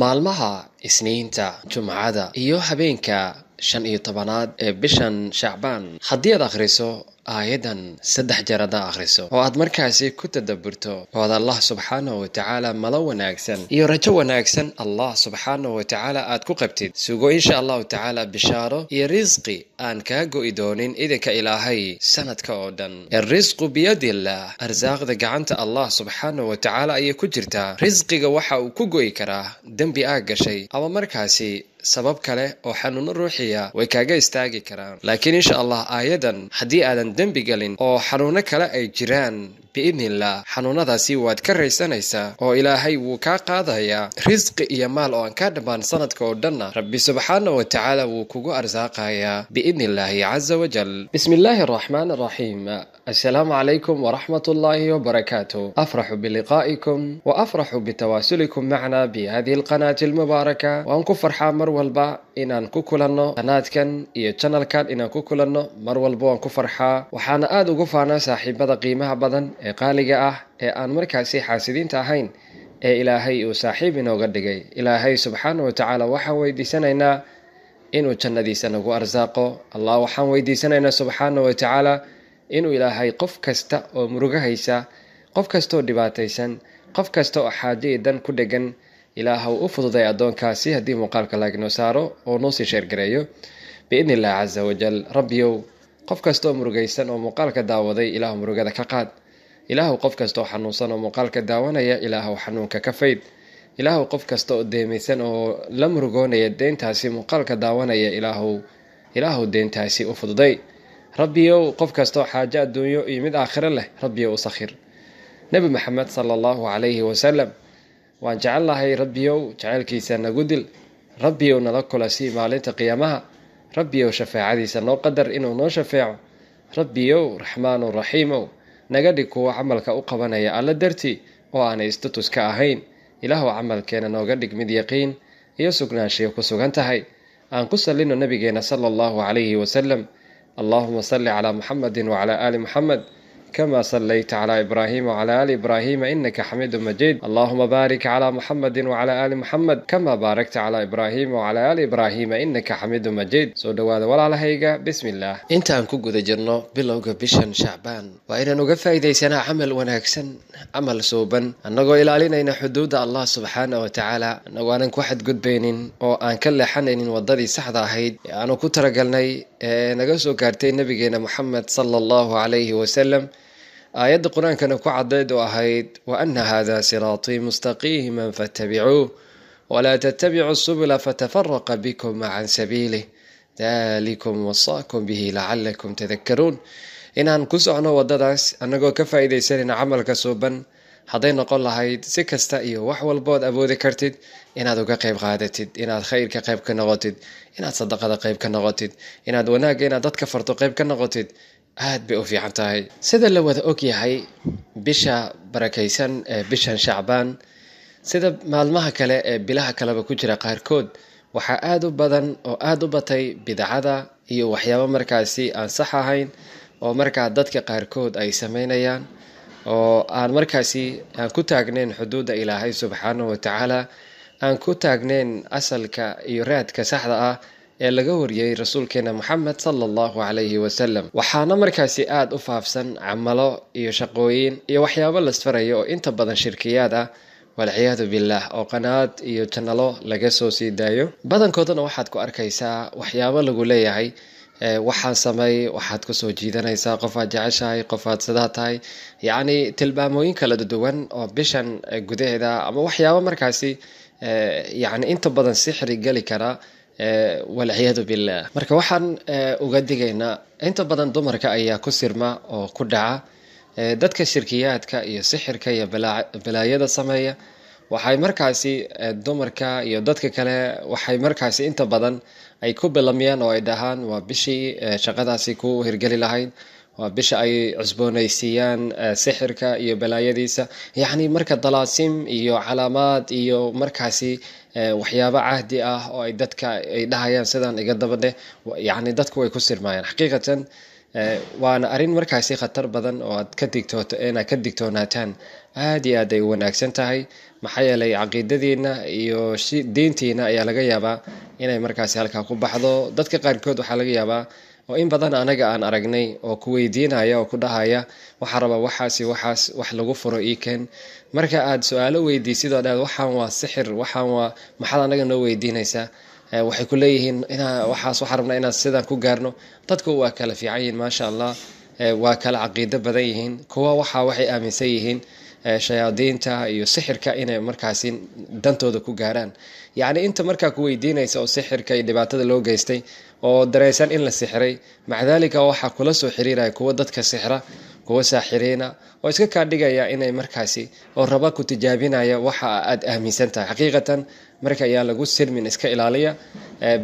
maalmaha isniinta jumcada iyo habeenka shan iyo tobanaad ee bishan shacbaan haddii aad akhriso aayaddan saddex jeer haddaa akhriso oo aad markaasi ku tadaburto oo aad allah subxaanahu watacaala malo wanaagsan iyo rajo wanaagsan allah subxaanahu watacaala aad ku qabtid sugo insha allahu tacaala bishaaro iyo risqi aan kaa go'i doonin idinka ilaahay sanadka oo dhan alrisqu biyadillaah arsaaqda gacanta allah subxaanahu watacaala ayay ku jirtaa risqiga waxa uu ku go'i karaa dembi aag gashay ama markaasi sabab kale oo xanuuno ruuxiya way kaaga istaagi karaan laakiin insha allah aayadan haddii aadan dembi gelin oo xanuuno kale ay jiraan biidni xanuunadaasi waad ka raysanaysaa oo ilaahay wuu kaa qaadayaa risqi iyo maal oo aan kaa dhammaan sanadka oo dhanna rabbi subxaana wa tacaala wuu kugu arsaaqayaa biidni illaahi casa wajal bismi illaahi araxmaan araxiim assalaamu calaykum waraxmat ullaahi wbarakaatu afraxu biliqaa'ikum wa afraxu bitawaasulikum macna hadihi lqanaati almubaaraka waan ku farxaa mar walba inaan ku kulanno qanaadkan iyo janalkan inaan ku kulanno mar walba waan ku farxaa waxaana aada ugu faanaa saaxiibada qiimaha badan ee qaaliga ah ee aan markaasi xaasidiinta ahayn ee ilaahay uu saaxiib inooga dhigay ilaahay subxaana wa tacaala waxaan weydiisanaynaa inuu jannadiisa nagu arsaaqo allah waxaan weydiisanaynaa subxaana wa tacaala inuu ilaahay qof kasta oo murugahaysa qof kastaoo dhibaataysan qof kasta oo xaajo iyo dan ku dhegan ilaahw u fududay addoonkaasi haddii muuqaalka laagnoo saaro oo noosii sheergareeyo biidni illah casa wajal rabbiyow qof kasta oo murugaysan oo muuqaalka daawaday ilaahu murugada ka qaad ilaahw qof kastoo xanuunsan oo muuqaalka daawanaya ilaahw xanuunka ka fayd ilaahw qof kasta oo deemaysan oo la murugoonaya deyntaasi muuqaalka daawanaya ilaahw ilaahw deyntaasi u fududay rabbiyow qof kastaoo xaajo adduunyo iyo mid aakhiro leh rabbiyow u sakhir nebi maxamed sala allahu calayhi wasalam waan jecelnahay rabbiyow jaceylkiisa nagu dil rabbiyow nala kulasii maalinta qiyaamaha rabbiyow shafaacadiisa noo qadar inuu noo shafeeco rabbiyow raxmaanu raxiimow naga dhig kuwa camalka u qabanaya alla dartii oo aanay statuska ahayn ilaahw camalkeena nooga dhig mid yaqiin iyo sugnaanshiya ku sugan tahay aan ku sallino nebigeena sala allahu calayhi wasalam allaahuma salli calaa muxamedin wacalaa aali muxamed كما صليت على إبراهيم وعلى آل إبراهيم إنك حميد مجيد اللهم بارك على محمد وعلى آل محمد كما باركت على إبراهيم وعلى آل إبراهيم إنك حميد مجيد soo dhawaada walaalahayga bismi intaan ku guda jirno bilowga bishan shacbaan waa inaan uga faa'iidaysanaa camal wanaagsan camal suuban annagoo ilaalinayna xuduudda allah subxaana wa tacaala annagoo aanan ku xadgudbaynin oo aan ka leexanaynin waddadii saxda ahayd ee aanu ku talagalnay naga soo gaartay nabigeena moxamed sala allahu calayhi wasalam aayadda qur-aankana ku caddayd oo ahayd wa ana hada siraatii mustaqiiman fattabicuuh walaa tattabicu subula fatafaraqa bikuma can sabiilih dalikum wasaakum bihi lacalakum tadakaruun inaan ku socno waddadaas annagoo ka faa'iidaysanayna camalka suuban hadday noqon lahayd si kasta iyo wax walbood awoodi kartid inaad uga qayb qaadatid inaad khayrka qayb ka noqotid inaad sadaqada qayb ka noqotid inaad wanaagga inaad dadka farto qayb ka noqotid aada bay u fiican tahay sida la wada ogyahay bisha barakaysan ee bishan shacbaan sida maalmaha kale ee bilaha kaleba ku jira qaarkood waxaa aada u badan oo aada u batay bidacada iyo waxyaabo markaasi aan sax ahayn oo markaa dadka qaarkood ay sameynayaan oo aan markaasi aan ku taagnayn xuduudda ilaahay subxaanahu watacaala aan ku taagnayn asalka iyo raadka saxda ah ee laga wariyey rasuulkeena moxamed sala allahu calayhi wasalam waxaana markaasi aada u faafsan camalo iyo shaqooyin iyo waxyaabo lasfarayo oo inta badan shirkiyaad ah walciyaadu billaah oo qanaad iyo jannalo laga soo sii daayo badankoodana waxaad ku arkaysaa waxyaabo lagu leeyahay Eh, waxaan sameey waxaad kusoo jiidanaysaa qof aad jeceshahay qof aad sidaa tahay yacni tilmaamooyin kala duwan oo bishan eh, gudaheeda ama waxyaaba markaasi eh, yacni inta badan sixri geli kara walciyaadu billaah marka waxaan uga digaynaa inta badan dumarka ayaa ku sirma oo ku dhaca dadka shirkiyaadka iyo sixirka iyo balaayada sameeya waxay markaasi dumarka iyo dadka kale waxay markaasi inta badan ay ku bilamyeen oo ay dhahaan waa bishii eh, shaqadaasi ku hirgeli lahayd waa bisha ay cusboonaysiiyaan eh, sixirka iyo balaayadiisa yacni marka dalaasim iyo calaamaad iyo markaasi eh, waxyaaba cahdi ah oo ay dadka ay dhahayaan sidaan iga dabadheh yacni dadku way ku sirmaayaan xaqiiqatan Eh, waana arrin markaasi khatar badan oo aad ka digtooto eh, inaad ka digtoonaataan aad iyo aad ay u wanaagsan tahay maxaa yeelay caqiidadiina iyo diintiina ayaa laga yaabaa inay markaasi halkaa ku baxdo dadka qaarkood waxaa laga yaabaa oo in badan anaga aan aragnay oo ku weydiinaya oo ku dhahaya waxaa rabaa waxaasi waxaas wax lagu furo ii keen marka aad su-aalo weydiisid oo dhaad waxaan waa sixir waxaan waa maxaad anaga noo weydiinaysaa Eh, waxay ku leeyihiin inaa waxaas waxaa rabnaa inaan sidaan ku gaarno dadku waa kala fiican yihiin maasha allah eh, waa kala caqiido badan yihiin kuwa waxaa waxay aaminsan yihiin eh, shayaadiinta iyo sixirka inay markaasi dantooda ku gaaraan yacni inta markaa ku weydiinaysa oo sixirka iyo dhibaatada loo geystay oo dareysan in la sixray maca waxaa kula soo xiriiraya kuwa dadka sixra kuwa saaxiriina oo iska kaa dhigaya inay markaasi oo raba ku tijaabinaya waxa aada aaminsan tahay xaqiiqatan marka ayaan lagu silmin iska ilaaliya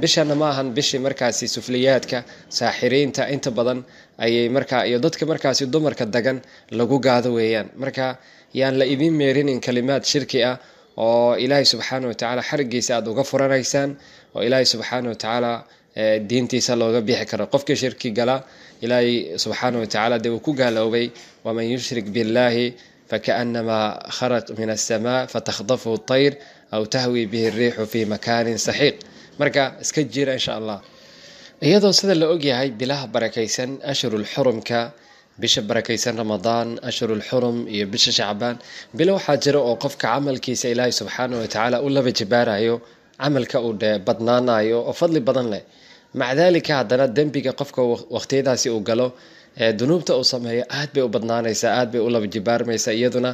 bishana ma ahan bishii markaasi sufliyaadka saaxiriinta inta badan ayay markaa iyo dadka markaasi dumarka dagan lagu gaado weeyaan marka yaan la idin meerinin kalimaad shirki ah oo ilaahay subxaana wa tacaala xarigiisa aada uga furanaysaan oo ilaahay subxaana wa tacaala diintiisa looga bixi karo qofkii shirki gala ilaahay subxaana watacaala dee uu ku gaaloobay waman yushrik biاllaahi fakaanamaa kharaq min asamaa fatakhdafu tayr aw tahwi bihi riixu fii makaanin saxiiq marka iska jira insha allah iyadoo sida la ogyahay bilaha barakaysan ashhurulxurumka bisha barakaysan ramadaan ashhurulxurum iyo bisha shacbaan bilo waxaa jira oo qofka camalkiisa ilaahay subxaana watacaala u laba jibaarayo camalka uu dee badnaanayo oo fadli badan leh maca daalika haddana dembiga qofka waqtiyadaasi uu galo dunuubta uu sameeyo aada bay u badnaanaysaa aad bay u labajibaarmaysaa iyaduna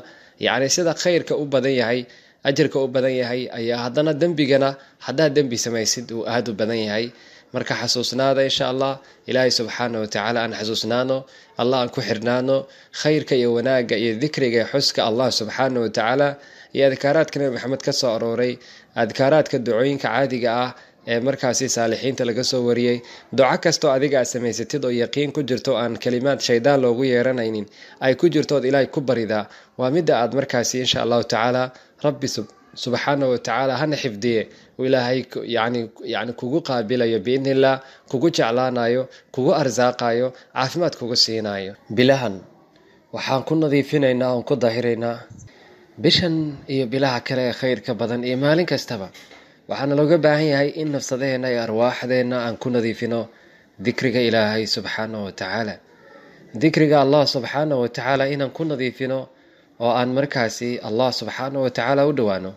yacni sida khayrka u badan yahay ajarka u badan yahay ayaa haddana dembigana haddaad dembi samaysid uu aada u badan yahay marka xasuusnaada insha allah ilaahay subxaana watacaala aan xasuusnaano allah aan ku xirnaano khayrka iyo wanaagga iyo dikriga xuska allah subxaana watacaala iyo adkaaraadka nabi maxamed kasoo arooray adkaaraadka ducooyinka caadiga ah ee markaasi saalixiinta laga soo wariyey duco kastoo adiga aad samaysatid oo yaqiin ku jirto aan kalimaad shaydaan loogu yeeranaynin ay ku jirtood ilaahay ku baridaa waa midda aad markaasi insha allahu tacaala rabbi subxaana watacaala hana xifdiye ilaahay yani kugu qaabilayo biidni illah kugu jeclaanayo kugu arsaaqayo caafimaad kugu siinayo bilahan waxaan ku nadiifinaynaa oon ku dahiraynaa bishan iyo bilaha kale ee khayrka badan iyo maalin kastaba waxaana looga baahan yahay in nafsadeenna iyo arwaaxdeenna aan ku nadiifino dikriga ilaahay subxaana wa tacaala dikriga allah subxaana wa tacaala inaan ku nadiifino oo aan markaasi allah subxaana wa tacaala u dhowaano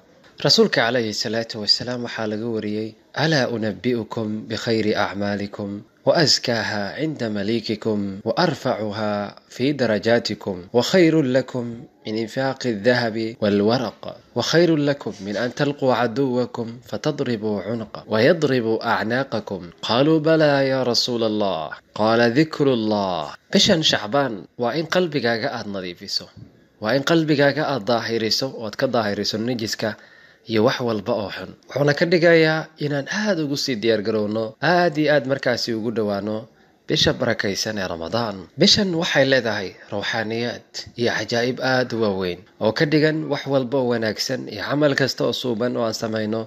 rasuulka calayhi salaatu wasalaam waxaa laga wariyey alaa unabbiukum bikhayri acmaalikum وازكاها عند مليككم وارفعها في درجاتكم وخير لكم من انفاق الذهب والورق وخير لكم من ان تلقوا عدوكم فتضربوا عنقه ويضرب اعناقكم قالوا بلى يا رسول الله قال ذكر الله بشان شعبان وان قلبك قاعد نظيفيسو وان قلبك قاعد ظاهريسو وتكظاهريسو نجسك iyo wax walba oo xun wuxuuna ka dhigayaa inaan aada ugu sii diyaargarowno aad iyo aad markaasi ugu dhowaano bisha barakaysan ee ramadaan bishan waxay leedahay rawxaaniyaad iyo cajaa'ib aada u waaweyn oo ka dhigan wax walba oo wanaagsan iyo camal kasta oo suuban oo aan samayno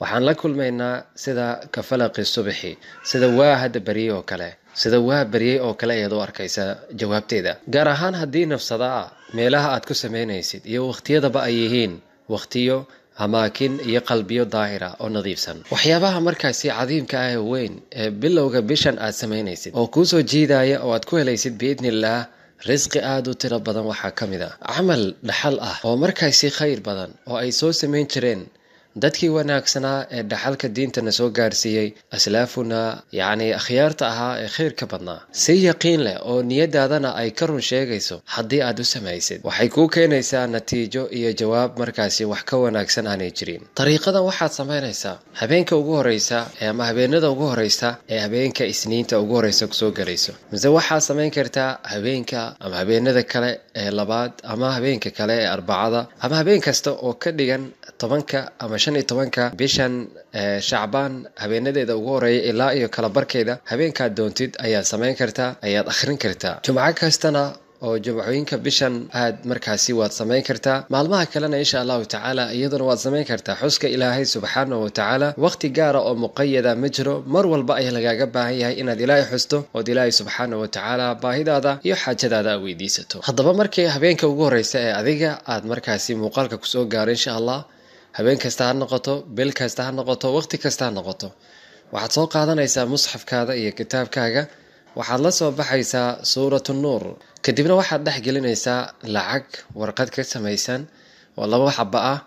waxaan la kulmaynaa sida ka falaqi subxi sida waa hadda baryey oo kale sida waa baryey oo kale ayaad u arkaysa jawaabteeda gaar ahaan haddii nafsadaa ah, meelaha aad ku samaynaysid iyo wakhtiyadaba ay yihiin wakhtiyo hamaakin iyo qalbiyo daahira oo nadiifsan waxyaabaha markaasi cadiimka ah ee weyn ee bilowga bishan aad samaynaysid oo kuusoo jiidaya oo aad ku helaysid biidnillaah risqi aada u tiro badan waxaa ka mid a ah. camal dhaxal ah oo markaasi khayr badan oo ay soo samayn jireen dadkii wanaagsanaa ee dhaxalka diintana soo gaarsiiyey aslaafuna yacni akhyaarta ahaa ee khayrka badnaa si yaqiin leh oo niyaddaadana ay ka run sheegayso haddii aad u samaysid waxay kuu keenaysaa natiijo iyo jawaab markaasi wax ka wanaagsan aanay jirin dariiqadan waxaad samaynaysaa habeenka ugu horreysa ama habeenada ugu horreysa ee habeenka isniinta ugu horreysa kusoo galayso mise waxaad samayn kartaa habeenka ama habeenada kale ee labaad ama habeenka kale ee arbacada ama habeen kasta oo ka dhigan tobanka ama shan iyo tobanka bishan eh, shacbaan habeenadeeda ugu horeeya ilaa iyo kala barkeeda habeenkaad doontid ayaad samayn kartaa ayaad akhrin kartaa jumco kastana oo jumcooyinka bishan aad markaasi waad samayn kartaa maalmaha kalena insha allahu tacaala iyaduna waad samayn kartaa xuska ilaahay subxaanahu watacaala wakhti gaara oo muqayada ma jiro mar walba ayaa lagaaga baahan yahay inaad ilaahay xusto ood ilaahay subxaanahu watacaala baahidaada iyo xaajadaada a weydiisato haddaba markii habeenka ugu horeysa ee adiga aad markaasi muuqaalka kusoo gaaro insha allah habeen kasta ha noqoto bil kasta ha noqoto waqti kasta ha noqoto waxaad soo qaadanaysaa musxafkaada iyo kitaabkaaga waxaad la soo baxaysaa suuratu nuur kadibna waxaad dhex gelinaysaa lacag warqad ka samaysan oo laba xaba ah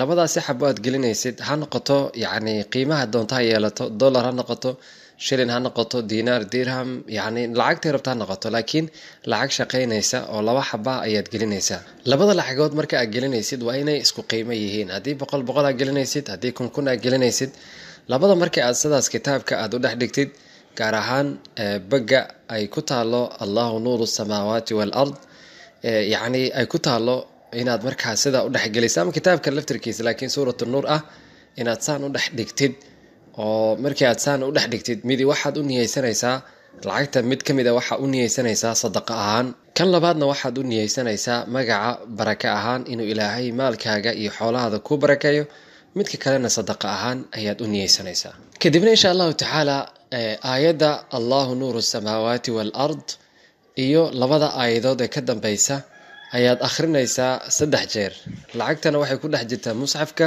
labadaasi xabo aad gelinaysid ha noqoto yacni qiimaha doonta ha yeelato dollar ha noqoto shilin ha noqoto diinaar dirham yacni lacagta rabta ha noqoto laakiin lacag shaqaynaysa oo laba xaba ayaad gelinaysaa labada lacagood marka aad gelinaysid waa inay isku qiimo yihiin haddii boqol boqol aad gelinaysid haddii kun aad gelinaysid labada marka aad sidaas kitaabka aad u dhex dhigtid gaar ahaan eh, bagga ay ku taalo allahu nuuru samaawaati waalard eh, yacni ay ku taalo inaad markaa sidaa u dhexgeliso ama kitaabka laftirkiisa laakiin suuratu nuur ah inaad saan u dhex dhigtid oo markii aad saan u dhex dhigtid midi waxaad u niyeysanaysaa lacagta mid ka mid a ah waxaa u niyeysanaysaa sadaqa ahaan kan labaadna waxaad u niyeysanaysaa magaca barake ahaan inuu ilaahay maalkaaga iyo xoolahaada ku barakeeyo midka kalena sadaqa ahaan ayaad u niyeysanaysaa kadibna insha allahu tacaala aayadda allaahu nuuru samaawaati wal-ard iyo labada aayadood ee ka dambeysa ayaad akhrinaysaa saddex jeer lacagtana waxay ku dhex jirtaa musxafka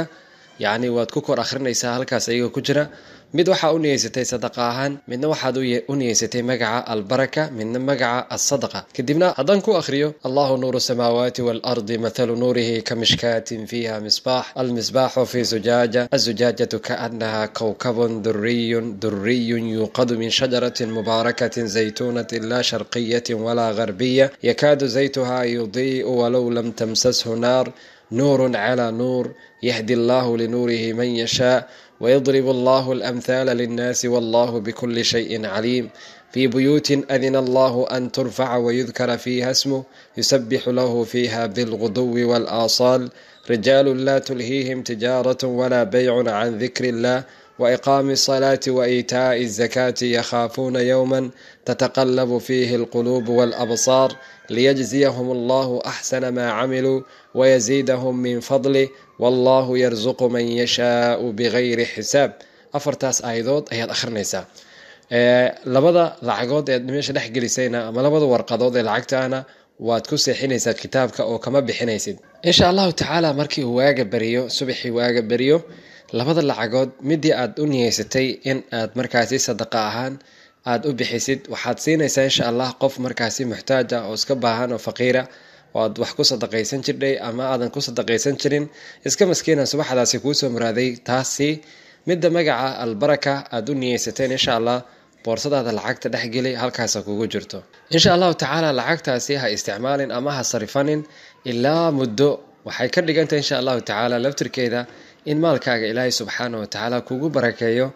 yacni waad ku kor akhrinaysaa halkaas iyagoo ku jira mid waxaa u niyeysatay sadaqa ahaan midna waxaad u niyeysatay magaca albaraka midna magaca asadaqa kadibna haddaan ku akhriyo allahu nuuru samaawaati waalardi mathalu nuurihi ka mishkaatin fiiha misbaax almisbaaxu fii zujaaja azujaajatu kaanaha kowkabun duriyun duriyun yuuqadu min shajaratin mubaarakatin zaytuunatin laa sharqiyatin walaa garbiya yakaadu zaytuhaa yudii'u walow lam tamsashu naar نور على نور يهدي الله لنوره من يشاء ويضرب الله الامثال للناس والله بكل شيء عليم في بيوت اذن الله ان ترفع ويذكر فيها اسمه يسبح له فيها بالغدو والاصال رجال لا تلهيهم تجاره ولا بيع عن ذكر الله وإقام الصلاة وإيتاء الزكاة يخافون يوما تتقلب فيه القلوب والأبصار ليجزيهم الله أحسن ما عملوا ويزيدهم من فضله والله يرزق من يشاء بغير حساب afartaas aayadood ayaad akhrinaysaa labada lacagood ee meesha dhex gelisayna ama labada warqadood ee lacagtaana waad ku seexinaysaad kitaabka oo kama bixinaysid insha allahu tacaala markii uu waaga beriyo subaxii waaga beriyo labada lacagood midii aad u niyeysatay in aad markaasi sadaqa ahaan aada u bixisid waxaad siinaysaa insha allah qof markaasi muxtaaja ah oo iska baahan oo faqiira oo oad wax ku sadaqaysan jirdhay ama aadan ku sadaqaysan jirin iska maskiinan subaxdaasi kuusoo muraaday taasi midda magaca albaraka aad u niyeysateen insha allah boorsadaada lacagta dhexgeli halkaasa kugu jirto insha allahu tacaala lacagtaasi ha isticmaalin ama ha sarifanin ilaa muddo waxay ka dhigantahay insha allahu tacaala laftirkeeda in maalkaaga ilaahay subxaana watacaala kugu barakeeyo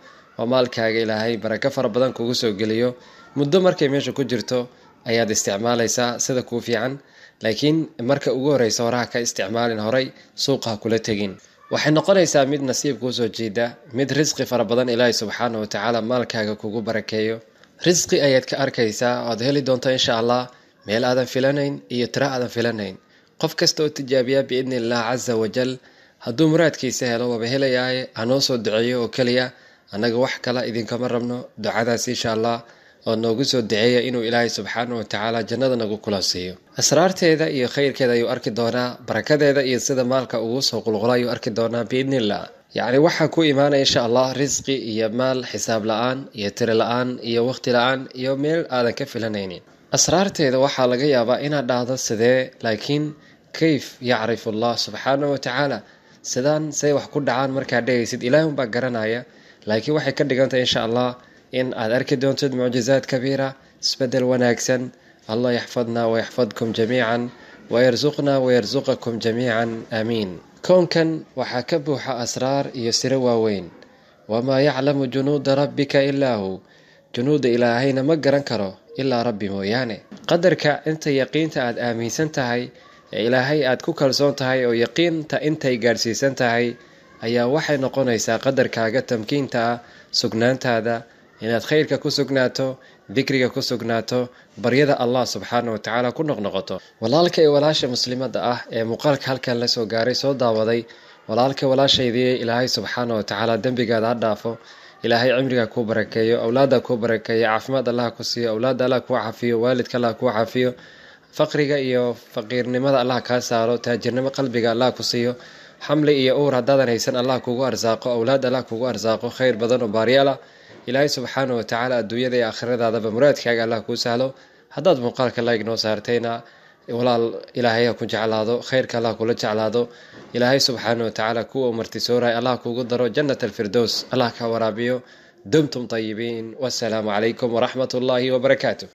oo maalkaaga ilaahay barako fara badan kugu soo geliyo muddo markay meesha ku jirto ayaad isticmaalaysaa sida kuu fiican laakiin marka ugu horreysa horaha ka isticmaalin horay suuqa ha kula tegin waxay noqonaysaa mid nasiib kuu soo jiida mid risqi fara badan ilaahay subxaana watacaala maalkaaga kugu barakeeyo risqi ayaad ka arkaysaa oad heli doonto insha allah meel aadan filanayn iyo tiro aadan filanayn qof kasta oo tijaabiya biidni illah casa wajal hadduu muraadkiisa helo waba helayaaye hanoo soo duceeyo oo keliya annaga wax kale idinkama rabno ducadaas insha allah oo noogu soo duceeya inuu ilaahay subxaana wa tacaala jannada nagu kulansiiyo asraarteeda iyo khayrkeeda ayuu arki doonaa barakadeeda iyo sida maalka ugu soo qulqula ayuu arki doonaa biidnillah yacni waxaa ku imaanaya insha allah risqi iyo maal xisaab la-aan iyo tiri la-aan iyo waqhti la-aan iyo meel aadan ka filanaynin asraarteeda waxaa laga yaabaa inaad dhaahdo sidee laakiin kayf yacrifu allah subxaana wa tacaala sidaan say wax ku dhacaan markaad dhegaysid ilaahi unbaa garanaya laakiin waxay ka dhigantah insha allah in aad arki doontid mucjizaad kabiira isbedel wanaagsan allah yaxfadnaa wayaxfadkum jamiican wayarsuqnaa wayarsuqakum jamiican aamiin koonkan waxaa ka buuxa asraar iyo siro waaweyn wamaa yaclamu junuuda rabbika ilaa hu junuudda ilaahayna ma garan karo ilaa rabbi mooyaane qadarka inta yaqiinta aad aaminsan tahay ilaahay aad ku kalsoon tahay oo yaqiinta intay gaadhsiisan tahay ayaa waxay noqonaysaa qadarkaaga tamkiinta ah sugnaantaada inaad khayrka ku sugnaato dikriga ku sugnaato baryada allah subxaana wa tacaala ku noqnoqoto walaalka ee walaasha muslimadda ah ee muuqaalka halkan lasoo gaaray soo daawaday walaalka walaashaydii ilaahay subxaana wa tacaala dembigaada ha dhaafo ilaahay cimriga kuu barakeeyo awlaadda kuu barakeeyo caafimaad allaha ku siiyo awlaadda allaha kuu cafiyo waalidka allaha kuu cafiyo faqriga iyo faqiirnimada allah kaa saaro taajirnimo qalbiga allah ku siiyo xamli iyo uur haddaadan haysan allah kugu arsaaqo awlaad allah kugu arsaaqo khayr badan oo baaryaal ilaahay subxaana wa tacaala adduunyada iyo akhiradaadaba muraadkaaga allah kuu sahlo haddaad muuqaalka laayg noo saartayna walaal ilaahay ha ku jeclaado khayrka allah kula jeclaado ilaahay subxaana wa tacaala kuwa martisooray allah kugu daro jannat alfirdows allah ka waraabiyo dumtum tayibiin wasalaamu calaykum waraxmat ullaahi wabarakaatu